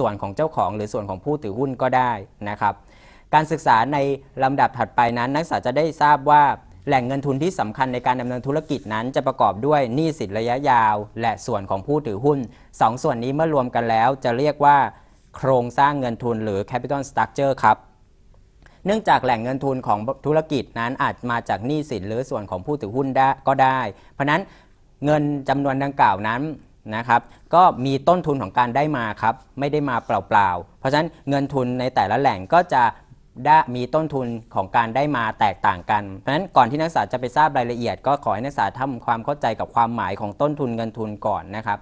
ส่วนของเจ้าของหรือส่วนของผู้ถือหุ้นก็ได้นะครับ การศึกษาในลำดับถัดไปนั้น นักศึกษาจะได้ทราบว่าแหล่งเงินทุนที่สำคัญในการดำเนินธุรกิจนั้น จะประกอบด้วยหนี้สินระยะยาว และส่วนของผู้ถือหุ้น2สส่วนนี้เมื่อรวมกันแล้วจะเรียกว่า โครงสร้างเงินทุนหรือ capital structure ครับ เนื่องจากแหล่งเงินทุนของธุรกิจนั้นอาจมาจากหนี้สินหรือส่วนของผู้ถือหุ้นก็ได้ เพราะนั้นเงินจำนวนดังกล่าวนั้นนะครับ ก็มีต้นทุนของการได้มาครับ ไม่ได้มาเปล่า ๆ เพราะฉะนั้นเงินทุนในแต่ละแหล่งก็จะได้มีต้นทุนของการได้มาแตกต่างกันเพราะฉะนั้นก่อนที่นักศึกษาจะไปทราบรายละเอียดก็ขอให้นักศึกษาทำความเข้าใจกับความหมายของต้นทุนเงินทุนก่อนนะครับ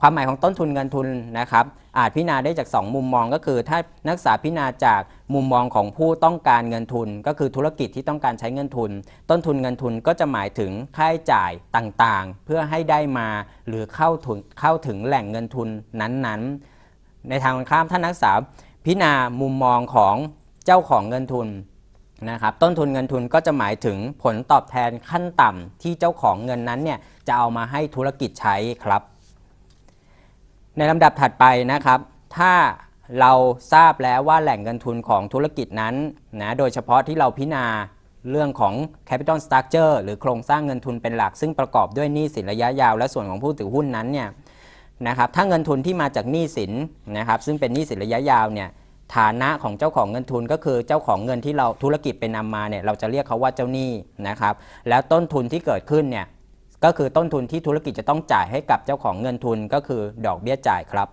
ความหมายของต้นทุนเงินทุนนะครับ อาจพิจารณาได้จาก 2 มุมมองก็คือถ้านักศึกษาพิจารณาจากมุมมองของผู้ต้องการเงินทุน ก็คือธุรกิจที่ต้องการใช้เงินทุน ต้นทุนเงินทุนก็จะหมายถึงค่าใช้จ่ายต่างๆ เพื่อให้ได้มาหรือเข้าถึงเข้าถึงแหล่งเงินทุนนั้นๆ ในทางข้ามถ้านักศึกษาพิจารณามุมมองของเจ้าของเงินทุนนะครับ ต้นทุนเงินทุนก็จะหมายถึงผลตอบแทนขั้นต่ำที่เจ้าของเงินนั้นเนี่ยจะเอามาให้ธุรกิจใช้ครับในลำดับถัดไปนะครับ ถ้าเราทราบแล้วว่าแหล่งเงินทุนของธุรกิจนั้นนะ โดยเฉพาะที่เราพิจารณาเรื่องของ capital structure หรือโครงสร้างเงินทุนเป็นหลัก ซึ่งประกอบด้วยหนี้สินระยะยาวและส่วนของผู้ถือหุ้นนั้นเนี่ยนะครับ ถ้าเงินทุนที่มาจากหนี้สินนะครับซึ่งเป็นหนี้สินระยะยาวเนี่ยฐานะของเจ้าของเงินทุนก็คือเจ้าของเงินที่เราธุรกิจเป็นนำมาเนี่ยเราจะเรียกเขาว่าเจ้าหนี้นะครับแล้วต้นทุนที่เกิดขึ้นเนี่ยก็คือต้นทุนที่ธุรกิจจะต้องจ่ายให้กับเจ้าของเงินทุนก็คือดอกเบี้ยจ่ายครับ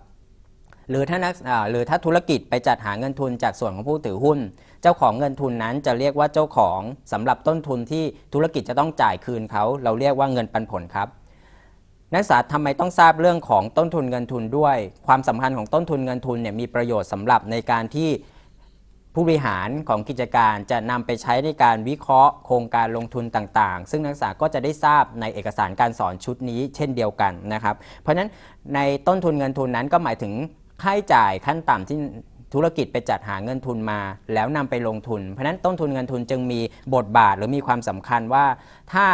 หรือถ้านักหรือถ้าธุรกิจไปจัดหาเงินทุนจากส่วนของผู้ถือหุ้น เจ้าของเงินทุนนั้นจะเรียกว่าเจ้าของสำหรับต้นทุนที่ธุรกิจจะต้องจ่ายคืนเขาเราเรียกว่าเงินปันผลครับ นักศึกษาทำไมต้องทราบเรื่องของต้นทุนเงินทุนด้วย ความสำคัญของต้นทุนเงินทุนเนี่ยมีประโยชน์สำหรับในการที่ผู้บริหารของกิจการจะนำไปใช้ในการวิเคราะห์โครงการลงทุนต่างๆ ซึ่งนักศึกษาก็จะได้ทราบในเอกสารการสอนชุดนี้ เช่นเดียวกันนะครับ เพราะฉะนั้นในต้นทุนเงินทุนนั้นก็หมายถึงค่าใช้จ่ายขั้นต่ำที่ธุรกิจไปจัดหาเงินทุนมา แล้วนำไปลงทุน เพราะนั้นต้นทุนเงินทุนจึงมีบทบาทหรือมีความสำคัญว่า ถ้า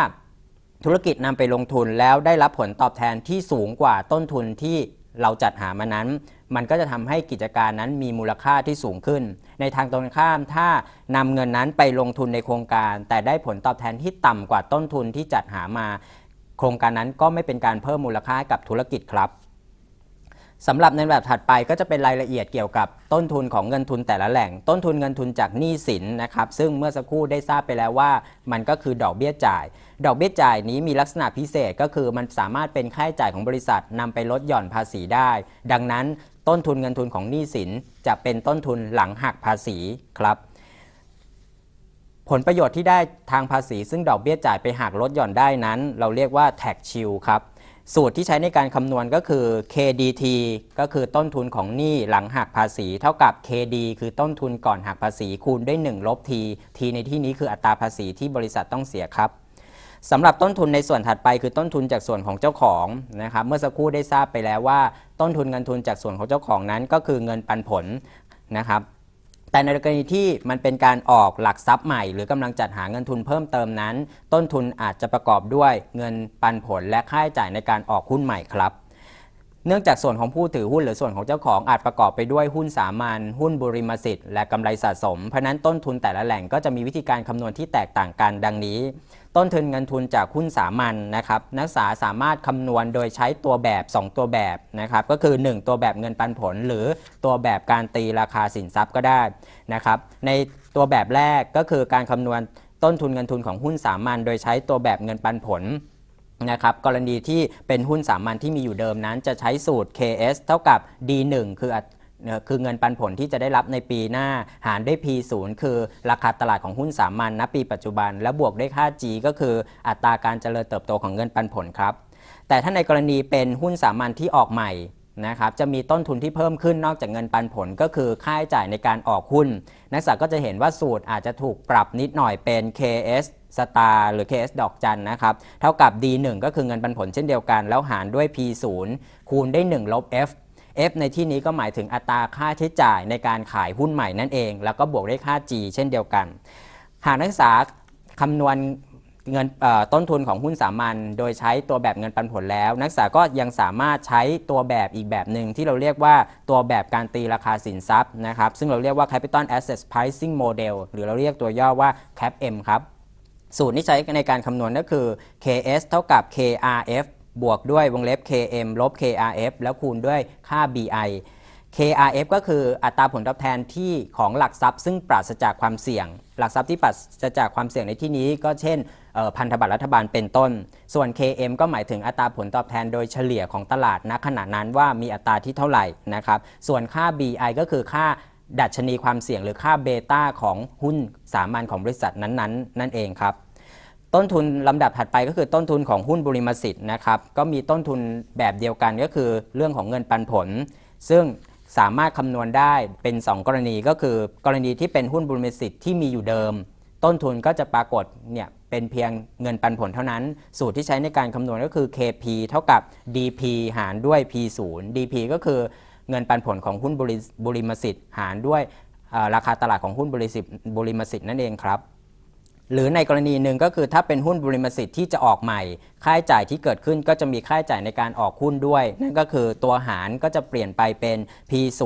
ธุรกิจนำไปลงทุนแล้วได้รับผลตอบแทนที่สูงกว่าต้นทุนที่เราจัดหามานั้น มันก็จะทำให้กิจการนั้นมีมูลค่าที่สูงขึ้น ในทางตรงข้ามถ้านำเงินนั้นไปลงทุนในโครงการ แต่ได้ผลตอบแทนที่ต่ำกว่าต้นทุนที่จัดหามา โครงการนั้นก็ไม่เป็นการเพิ่มมูลค่ากับธุรกิจครับสำหรับในแบบถัดไปก็จะเป็นรายละเอียดเกี่ยวกับต้นทุนของเงินทุนแต่ละแหล่งต้นทุนเงินทุนจากหนี้สินนะครับซึ่งเมื่อสักครู่ได้ทราบไปแล้วว่า มันก็คือดอกเบี้ยจ่าย ดอกเบี้ยจ่ายนี้มีลักษณะพิเศษก็คือมันสามารถเป็นค่าใช้จ่ายของบริษัท นำไปลดหย่อนภาษีได้ ดังนั้นต้นทุนเงินทุนของหนี้สินจะเป็นต้นทุนหลังหักภาษีครับ ผลประโยชน์ที่ได้ทางภาษีซึ่งดอกเบี้ยจ่ายไปหักลดหย่อนได้นั้น เราเรียกว่าแท็กชิลครับสูตรที่ใช้ในการคำนวณก็คือ KDT ก็คือต้นทุนของหนี้หลังหักภาษี เท่ากับ KD คือต้นทุนก่อนหักภาษีคูณด้วย1ลบ T T ในที่นี้คืออัตราภาษีที่บริษัทต้องเสียครับสำหรับต้นทุนในส่วนถัดไป คือต้นทุนจากส่วนของเจ้าของนะครับ เมื่อสักครู่ได้ทราบไปแล้วว่า ต้นทุนเงินทุนจากส่วนของเจ้าของนั้น ก็คือเงินปันผลนะครับแต่ในกรณีที่มันเป็นการออกหลักทรัพย์ใหม่ หรือกำลังจัดหาเงินทุนเพิ่มเติมนั้น ต้นทุนอาจจะประกอบด้วย เงินปันผลและค่าใช้จ่ายในการออกหุ้นใหม่ครับเนื่องจากส่วนของผู้ถือหุ้นหรือส่วนของเจ้าของอาจประกอบไปด้วยหุ้นสามัญหุ้นบริมสิทธิ์และกำไรสะสมเพราะนั้นต้นทุนแต่ละแหล่งก็จะมีวิธีการคำนวณที่แตกต่างกันดังนี้ต้นทุนเงินทุนจากหุ้นสามัญนะครับนักศึกษาสามารถคำนวณโดยใช้ตัวแบบ 2 ตัวแบบนะครับก็คือ1ตัวแบบเงินปันผล หรือตัวแบบการตีราคาสินทรัพย์ก็ได้นะครับในตัวแบบแรกก็คือการคำนวณต้นทุนเงินทุนของหุ้นสามัญโดยใช้ตัวแบบเงินปันผลนะครับกรณีที่เป็นหุ้นสามัญที่มีอยู่เดิมนั้นจะใช้สูตร KS เท่ากับ D1 คือคือเงินปันผลที่จะได้รับในปีหน้า หารด้วย P0 คือราคาตลาดของหุ้นสามัญณปีปัจจุบัน และบวกด้วยค่า G ก็คืออัตราการเจริญเติบโตของเงินปันผลครับแต่ถ้าในกรณีเป็นหุ้นสามัญที่ออกใหม่นะครับจะมีต้นทุนที่เพิ่มขึ้นนอกจากเงินปันผลก็คือค่าใช้จ่ายในการออกหุ้น นักศึกษาก็จะเห็นว่าสูตรอาจจะถูกปรับนิดหน่อยเป็น KS สตาร์หรือ KS ดอกจันนะครับ เท่ากับ D1 ก็คือเงินปันผลเช่นเดียวกัน แล้วหารด้วย P0 คูณได้1ลบ F F ในที่นี้ก็หมายถึงอัตราค่าใช้จ่ายในการขายหุ้นใหม่นั่นเองแล้วก็บวกด้วยค่า G เช่นเดียวกัน หากนักศึกษาคำนวณเงินต้นทุนของหุ้นสามัญโดยใช้ตัวแบบเงินปันผลแล้ว นักศึกษาก็ยังสามารถใช้ตัวแบบอีกแบบหนึ่งที่เราเรียกว่าตัวแบบการตีราคาสินทรัพย์นะครับซึ่งเราเรียกว่า Capital Asset Pricing Model หรือเราเรียกตัวย่อว่า CAPM ครับสูตรที่ใช้ในการคำนวณก็คือ KS เท่ากับ KRF บวกด้วยวงเล็บ KM ลบ KRF แล้วคูณด้วยค่า BI KRF ก็คืออัตราผลตอบแทนที่ของหลักทรัพย์ซึ่งปราศจากความเสี่ยง หลักทรัพย์ที่ปราศจากความเสี่ยงในที่นี้ ก็เช่นพันธบัตรรัฐบาลเป็นต้น ส่วน KM ก็หมายถึงอัตราผลตอบแทนโดยเฉลี่ยของตลาดณขณะนั้นว่ามีอัตราที่เท่าไหร่นะครับ ส่วนค่า BI ก็คือค่าดัชนีความเสี่ยง หรือค่าเบต้าของหุ้นสามัญของบริษัทนั้นๆนนนั่นเองครับ ต้นทุนลำดับถัดไปก็คือต้นทุนของหุ้นบริมสิทธิ์นะครับ ก็มีต้นทุนแบบเดียวกันก็คือเรื่องของเงินปันผล ซึ่งสามารถคำนวณได้เป็น 2 กรณีก็คือกรณีที่เป็นหุ้นบริมสิทธิ์ที่มีอยู่เดิม ต้นทุนก็จะปรากฏเนี่ยเป็นเพียงเงินปันผลเท่านั้น สูตรที่ใช้ในการคำนวณก็คือ KP เท่ากับ DP หารด้วย P0 DP ก็คือเงินปันผลของหุ้นบริมสิทธิ์ หารด้วยราคาตลาดของหุ้นบริสิทธิ์บริมสิทธิ์นั่นเองครับ หรือในกรณีหนึ่งก็คือถ้าเป็นหุ้นบริมสิทธิ์ที่จะออกใหม่ ค่าใช้จ่ายที่เกิดขึ้นก็จะมีค่าใช้จ่ายในการออกหุ้นด้วย นั่นก็คือตัวหารก็จะเปลี่ยนไปเป็น P0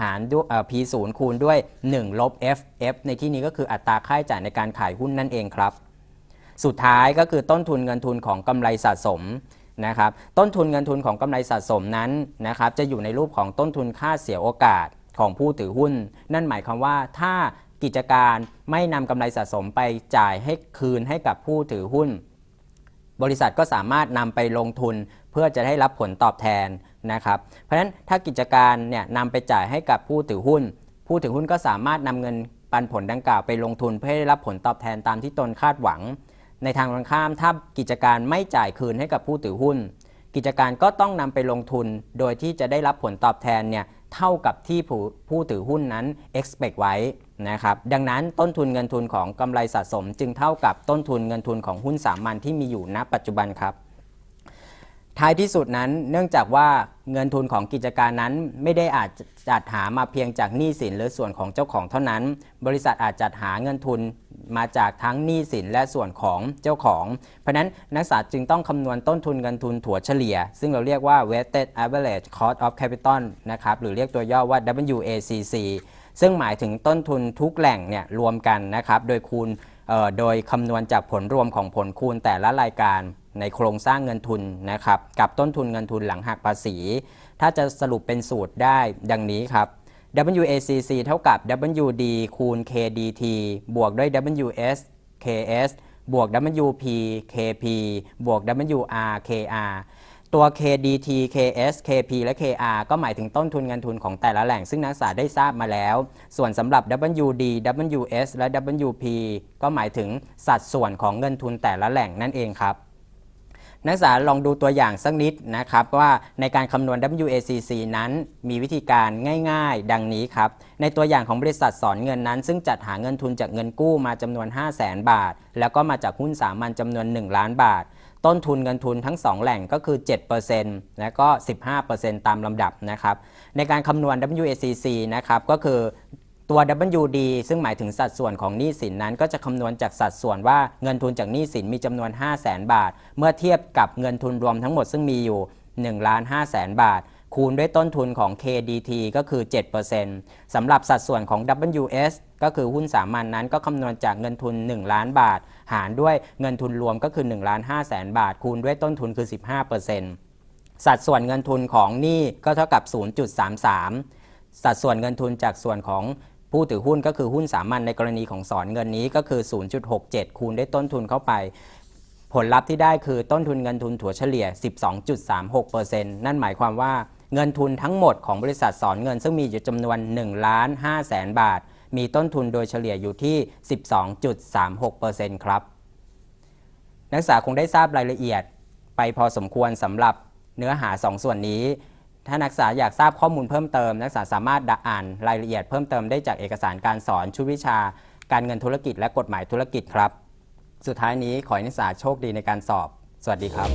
หารด้วย P0 คูณด้วย1ลบ FF ในที่นี้ก็คืออัตราค่าใช้จ่ายในการขายหุ้นนั่นเองครับสุดท้ายก็คือต้นทุนเงินทุนของกำไรสะสมนะครับ ต้นทุนเงินทุนของกำไรสะสมนั้นนะครับจะอยู่ในรูปของต้นทุนค่าเสียโอกาสของผู้ถือหุ้น นั่นหมายความว่าถ้ากิจการไม่นำกำไรสะสมไปจ่ายให้คืนให้กับผู้ถือหุ้น บริษัทก็สามารถนำไปลงทุนเพื่อจะได้รับผลตอบแทนนะครับ เพราะฉะนั้นถ้ากิจการเนี่ยนำไปจ่ายให้กับผู้ถือหุ้น ผู้ถือหุ้นก็สามารถนำเงินปันผลดังกล่าวไปลงทุนเพื่อได้รับผลตอบแทนตามที่ตนคาดหวังในทางตรงข้ามถ้ากิจการไม่จ่ายคืนให้กับผู้ถือหุ้น กิจการก็ต้องนำไปลงทุนโดยที่จะได้รับผลตอบแทนเนี่ยเท่ากับที่ผู้ผู้ถือหุ้นนั้น expect ไว้นะครับดังนั้นต้นทุนเงินทุนของกำไรสะสม จึงเท่ากับต้นทุนเงินทุนของหุ้นสามัญที่มีอยู่ณ ปัจจุบันครับ ท้ายที่สุดนั้นเนื่องจากว่าเงินทุนของกิจการนั้นไม่ได้อาจจัดหามาเพียงจากหนี้สินหรือส่วนของเจ้าของเท่านั้น บริษัทอาจจัดหาเงินทุนมาจากทั้งหนี้สินและส่วนของเจ้าของ เพราะนั้น นักศึกษาจึงต้องคำนวณต้นทุนเงินทุนถั่วเฉลี่ย ซึ่งเราเรียกว่า weighted average cost of capital นะครับหรือเรียกตัวย่อว่า WACC ซึ่งหมายถึงต้นทุนทุกแหล่งเนี่ยรวมกันนะครับ โดยคูณโดยคำนวณจากผลรวมของผลคูณแต่ละรายการในโครงสร้างเงินทุนนะครับกับต้นทุนเงินทุนหลังหักภาษี ถ้าจะสรุปเป็นสูตรได้ดังนี้ครับ WACC เท่ากับ WD คูณ KDT บวกด้วย WSKS บวก WPKP บวก WRKR ตัว KDT KS KP และ KR ก็หมายถึงต้นทุนเงินทุนของแต่ละแหล่ง ซึ่งนักศึกษาได้ทราบมาแล้ว ส่วนสำหรับ WD WS และ WP ก็หมายถึงสัดส่วนของเงินทุนแต่ละแหล่งนั่นเองครับนักศึกษาลองดูตัวอย่างสักนิดนะครับว่าในการคำนวณ WACC นั้นมีวิธีการง่ายๆ ดังนี้ครับ ในตัวอย่างของบริษัทสอนเงินนั้นซึ่งจัดหาเงินทุนจากเงินกู้มาจำนวน 5 0 0แสนบาท แล้วก็มาจากหุ้นสามัญจำนวน 1 ล้านบาท ต้นทุนเงินทุนทั้ง 2 แหล่งก็คือ 7%และก็ 15%ตามลำดับนะครับ ในการคำนวณ WACC นะครับก็คือตัว WD ซึ่งหมายถึงสัดส่วนของหนี้สินนั้น ก็จะคำนวณจากสัดส่วนว่าเงินทุนจากหนี้สิน มีจำนวน 5 0 0แสนบาท เมื่อเทียบกับเงินทุนรวมทั้งหมด ซึ่งมีอยู่1ล้าน5แสนบาท คูณด้วยต้นทุนของ KDT ก็คือ 7%สำหรับสัดส่วนของ WS ก็คือหุ้นสามัญนนั้นก็คำนวณจากเงินทุน 1 ล้านบาท หารด้วยเงินทุนรวมก็คือ1ล้าน5แสนบาท คูณด้วยต้นทุนคือ15%สัดส่วนเงินทุนของหนี้ก็เท่ากับ 0.33 สัดส่วนเงินทุนจากส่วนของผู้ถือหุ้นก็คือหุ้นสามัญในกรณีของสอนเงินนี้ก็คือ 0.67 คูณด้วยต้นทุนเข้าไป ผลลัพธ์ที่ได้คือต้นทุนเงินทุนถัวเฉลี่ย 12.36%นั่นหมายความว่าเงินทุนทั้งหมดของบริษัทสอนเงินซึ่งมีอยู่จำนวน1ล้าน5แสนบาท มีต้นทุนโดยเฉลี่ยอยู่ที่ 12.36%ครับ นักศึกษาคงได้ทราบรายละเอียดไปพอสมควรสำหรับเนื้อหา 2 ส่วนนี้ถ้านักศึกษาอยากทราบข้อมูลเพิ่มเติม นักศึกษาสามารถอ่านรายละเอียดเพิ่มเติมได้จากเอกสารการสอน ชุดวิชาการเงินธุรกิจและกฎหมายธุรกิจครับ สุดท้ายนี้ขอให้นักศึกษาโชคดีในการสอบ สวัสดีครับ